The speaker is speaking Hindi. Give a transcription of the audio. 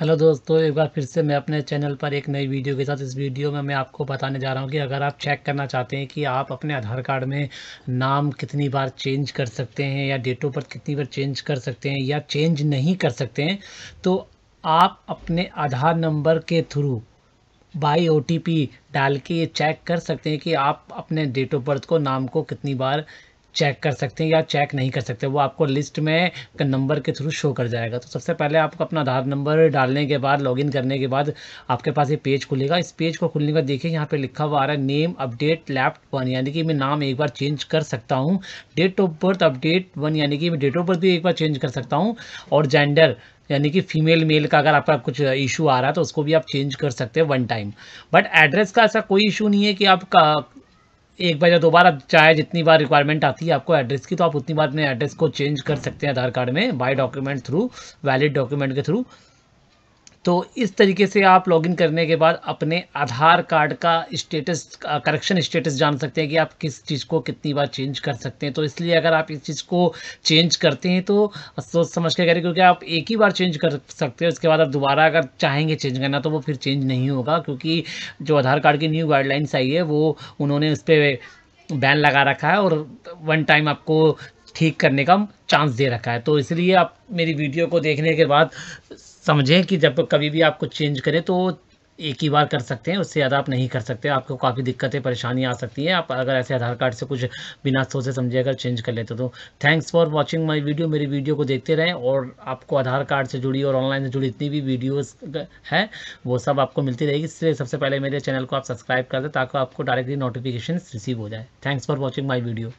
हेलो दोस्तों एक बार फिर से मैं अपने चैनल पर एक नई वीडियो के साथ इस वीडियो में मैं आपको बताने जा रहा हूं कि अगर आप चेक करना चाहते हैं कि आप अपने आधार कार्ड में नाम कितनी बार चेंज कर सकते हैं या डेट ऑफ बर्थ कितनी बार चेंज कर सकते हैं या चेंज नहीं कर सकते हैं तो आप अपने आधार नंबर के थ्रू बाई ओ डाल के ये चेक कर सकते हैं कि आप अपने डेट ऑफ बर्थ को नाम को कितनी बार चेक कर सकते हैं या चेक नहीं कर सकते वो आपको लिस्ट में नंबर के थ्रू शो कर जाएगा तो सबसे पहले आपको अपना आधार नंबर डालने के बाद लॉगिन करने के बाद आपके पास ये पेज खुलेगा इस पेज को खुलने का देखिए यहाँ पे लिखा हुआ आ रहा है नेम अपडेट लेफ्ट वन यानी कि मैं नाम एक बार चेंज कर सकता हूँ date of birth update one यानी कि मैं डेट ऑफ बर्थ भी एक बार चेंज कर सकता हूँ और जेंडर यानी कि फीमेल मेल का अगर आपका कुछ इशू आ रहा है तो उसको भी आप चेंज कर सकते हैं वन टाइम बट एड्रेस का ऐसा कोई इशू नहीं है कि आप एक बार या दो बार आप चाहे जितनी बार रिक्वायरमेंट आती है आपको एड्रेस की तो आप उतनी बार अपने एड्रेस को चेंज कर सकते हैं आधार कार्ड में by document through valid document के थ्रू तो इस तरीके से आप लॉगिन करने के बाद अपने आधार कार्ड का स्टेटस करेक्शन स्टेटस जान सकते हैं कि आप किस चीज़ को कितनी बार चेंज कर सकते हैं तो इसलिए अगर आप इस चीज़ को चेंज करते हैं तो सोच समझ के करें क्योंकि आप एक ही बार चेंज कर सकते हैं उसके बाद आप दोबारा अगर चाहेंगे चेंज करना तो वो फिर चेंज नहीं होगा क्योंकि जो आधार कार्ड की न्यू गाइडलाइंस आई है वो उन्होंने उस पर बैन लगा रखा है और वन टाइम आपको ठीक करने का चांस दे रखा है तो इसलिए आप मेरी वीडियो को देखने के बाद समझें कि जब कभी भी आप कुछ चेंज करें तो एक ही बार कर सकते हैं उससे ज़्यादा आप नहीं कर सकते आपको काफ़ी दिक्कतें परेशानी आ सकती हैं आप अगर ऐसे आधार कार्ड से कुछ बिना सोचे समझे अगर चेंज कर लेते तो thanks for watching my video मेरी वीडियो को देखते रहें और आपको आधार कार्ड से जुड़ी और ऑनलाइन से जुड़ी इतनी भी वीडियोस हैं वो सब आपको मिलती रहेगी इसलिए सबसे पहले मेरे चैनल को आप सब्सक्राइब कर दें ताकि आपको डायरेक्टली नोटिफिकेशन रिसीव हो जाए thanks for watching my video